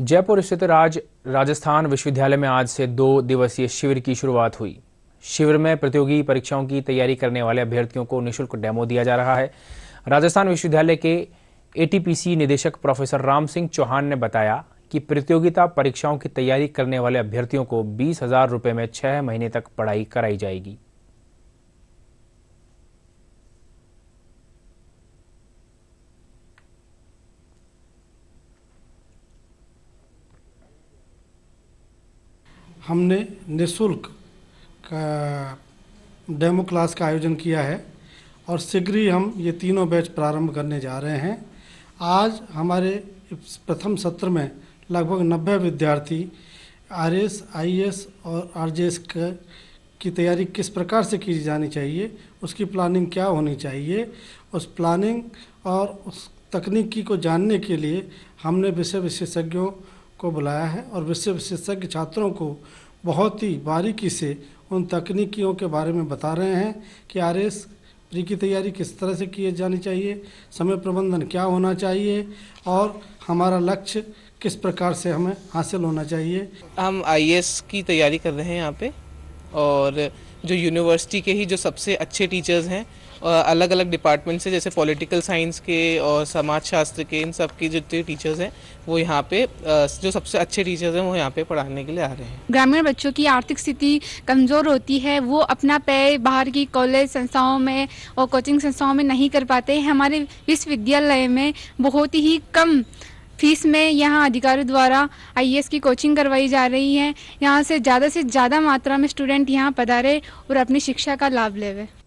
जयपुर स्थित राज राजस्थान विश्वविद्यालय में आज से दो दिवसीय शिविर की शुरुआत हुई शिविर में प्रतियोगी परीक्षाओं की तैयारी करने वाले अभ्यर्थियों को निशुल्क डेमो दिया जा रहा है राजस्थान विश्वविद्यालय के एटीपीसी निदेशक प्रोफेसर राम सिंह चौहान ने बताया कि प्रतियोगिता परीक्षाओं की तैयारी करने वाले अभ्यर्थियों को बीस हजार रुपये में छह महीने तक पढ़ाई कराई जाएगी हमने निशुल्क का डेमो क्लास का आयोजन किया है और शीघ्र ही हम ये तीनों बैच प्रारंभ करने जा रहे हैं आज हमारे प्रथम सत्र में लगभग नब्बे विद्यार्थी आर एस आई एस और आर जे एस की तैयारी किस प्रकार से की जानी चाहिए उसकी प्लानिंग क्या होनी चाहिए उस प्लानिंग और उस तकनीकी को जानने के लिए हमने विषय विशेषज्ञों को बुलाया है और विश्व विशेषज्ञ छात्रों को बहुत ही बारीकी से उन तकनीकियों के बारे में बता रहे हैं कि आर एस प्री की तैयारी किस तरह से किए जानी चाहिए समय प्रबंधन क्या होना चाहिए और हमारा लक्ष्य किस प्रकार से हमें हासिल होना चाहिए हम आई की तैयारी कर रहे हैं यहाँ पे और जो यूनिवर्सिटी के ही जो सबसे अच्छे टीचर्स हैं अलग अलग डिपार्टमेंट से जैसे पॉलिटिकल साइंस के और समाज शास्त्र के इन सब के जितने टीचर्स हैं वो यहाँ पे जो सबसे अच्छे टीचर्स हैं वो यहाँ पे पढ़ाने के लिए आ रहे हैं ग्रामीण बच्चों की आर्थिक स्थिति कमज़ोर होती है वो अपना पैर बाहर की कॉलेज संस्थाओं में और कोचिंग संस्थाओं में नहीं कर पाते हमारे विश्वविद्यालय में बहुत ही कम फीस में यहाँ अधिकारियों द्वारा आईएएस e की कोचिंग करवाई जा रही है यहाँ से ज़्यादा से ज़्यादा मात्रा में स्टूडेंट यहाँ पधारे और अपनी शिक्षा का लाभ लेवे